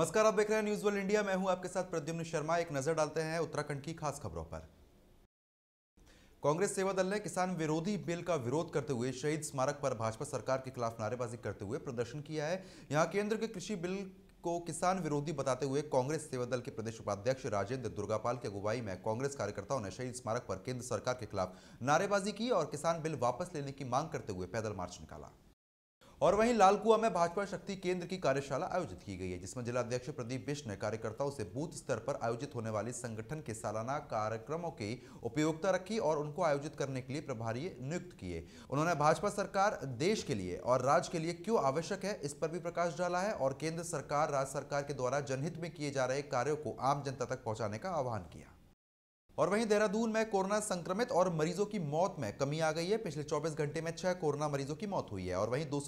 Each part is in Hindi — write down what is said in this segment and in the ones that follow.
नमस्कार आप देख रहे हैं न्यूज वर्ल्ड इंडिया मैं हूं आपके साथ प्रद्युम्न शर्मा एक नजर डालते हैं उत्तराखंड की खास खबरों पर कांग्रेस सेवा दल ने किसान विरोधी बिल का विरोध करते हुए शहीद स्मारक पर भाजपा सरकार के खिलाफ नारेबाजी करते हुए प्रदर्शन किया है यहां केंद्र के कृषि बिल को किसान विरोधी बताते हुए कांग्रेस सेवा दल के प्रदेश उपाध्यक्ष राजेंद्र दुर्गापाल की अगुवाई में कांग्रेस कार्यकर्ताओं ने शहीद स्मारक पर केंद्र सरकार के खिलाफ नारेबाजी की और किसान बिल वापस लेने की मांग करते हुए पैदल मार्च निकाला और वहीं लालकुआ में भाजपा शक्ति केंद्र की कार्यशाला आयोजित की गई है जिसमें जिलाध्यक्ष प्रदीप बिश ने कार्यकर्ताओं से बूथ स्तर पर आयोजित होने वाले संगठन के सालाना कार्यक्रमों की उपयोगिता रखी और उनको आयोजित करने के लिए प्रभारी नियुक्त किए उन्होंने भाजपा सरकार देश के लिए और राज्य के लिए क्यों आवश्यक है इस पर भी प्रकाश डाला है और केंद्र सरकार राज्य सरकार के द्वारा जनहित में किए जा रहे कार्यो को आम जनता तक पहुंचाने का आह्वान किया और वहीं देहरादून में कोरोना संक्रमित और मरीजों की मौत में कमी आ गई है पिछले 24 घंटे में छह कोरोना मरीजों की मौत हुई है और वहीं दो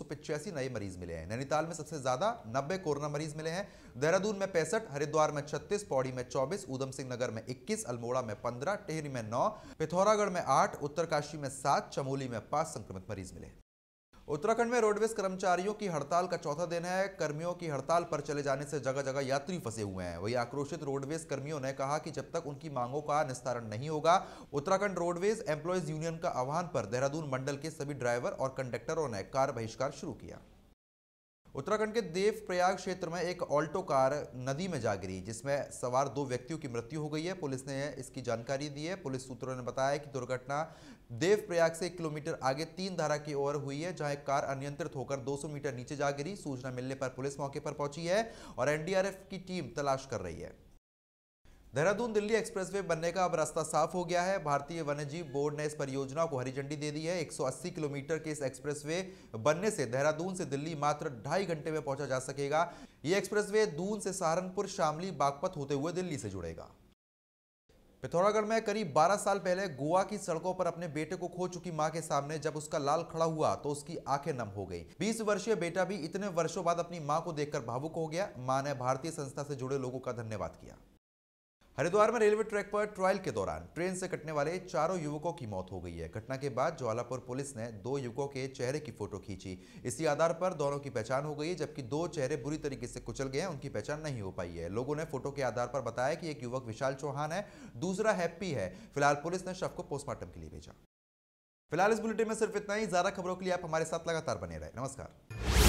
नए मरीज मिले हैं नैनीताल में सबसे ज्यादा नब्बे कोरोना मरीज मिले हैं देहरादून में पैंसठ हरिद्वार में छत्तीस पौड़ी में चौबीस ऊधम सिंह नगर में इक्कीस अल्मोड़ा में पंद्रह टेहरी में नौ पिथौरागढ़ में आठ उत्तरकाशी में सात चमोली में पांच संक्रमित मरीज मिले उत्तराखंड में रोडवेज कर्मचारियों की हड़ताल का चौथा दिन है कर्मियों की हड़ताल पर चले जाने से जगह जगह यात्री फंसे हुए हैं वही आक्रोशित रोडवेज कर्मियों ने कहा कि जब तक उनकी मांगों का निस्तारण नहीं होगा उत्तराखंड रोडवेज एम्प्लॉयज यूनियन का आह्वान पर देहरादून मंडल के सभी ड्राइवर और कंडक्टरों ने कार बहिष्कार शुरू किया उत्तराखंड के देव प्रयाग क्षेत्र में एक ऑल्टो कार नदी में जा गिरी जिसमें सवार दो व्यक्तियों की मृत्यु हो गई है पुलिस ने इसकी जानकारी दी है पुलिस सूत्रों ने बताया कि दुर्घटना देव प्रयाग से एक किलोमीटर आगे तीन धारा की ओर हुई है जहां एक कार अनियंत्रित होकर 200 मीटर नीचे जा गिरी सूचना मिलने पर पुलिस मौके पर पहुंची है और एनडीआरएफ की टीम तलाश कर रही है देहरादून दिल्ली एक्सप्रेसवे बनने का अब रास्ता साफ हो गया है भारतीय वन्यजीव बोर्ड ने इस परियोजना को हरी झंडी दे दी है 180 किलोमीटर के इस एक्सप्रेसवे बनने से देहरादून से दिल्ली मात्र ढाई घंटे में पहुंचा जा सकेगा ये एक्सप्रेसवे दून से सहारनपुर शामली बागपत होते हुए दिल्ली से जुड़ेगा पिथौरागढ़ में करीब 12 साल पहले गोवा की सड़कों पर अपने बेटे को खो चुकी मां के सामने जब उसका लाल खड़ा हुआ तो उसकी आंखें नम हो गई 20 वर्षीय बेटा भी इतने वर्षों बाद अपनी मां को देखकर भावुक हो गया मां ने भारतीय संस्था से जुड़े लोगों का धन्यवाद किया हरिद्वार में रेलवे ट्रैक पर ट्रायल के दौरान ट्रेन से कटने वाले चारों युवकों की मौत हो गई है घटना के बाद ज्वालापुर पुलिस ने दो युवकों के चेहरे की फोटो खींची इसी आधार पर दोनों की पहचान हो गई जबकि दो चेहरे बुरी तरीके से कुचल गए हैं उनकी पहचान नहीं हो पाई है लोगों ने फोटो के आधार पर बताया कि एक युवक विशाल चौहान है दूसरा हैप्पी है फिलहाल पुलिस ने शव को पोस्टमार्टम के लिए भेजा फिलहाल इस बुलेटिन में सिर्फ इतना ही ज्यादा खबरों के लिए आप हमारे साथ लगातार बने रहे नमस्कार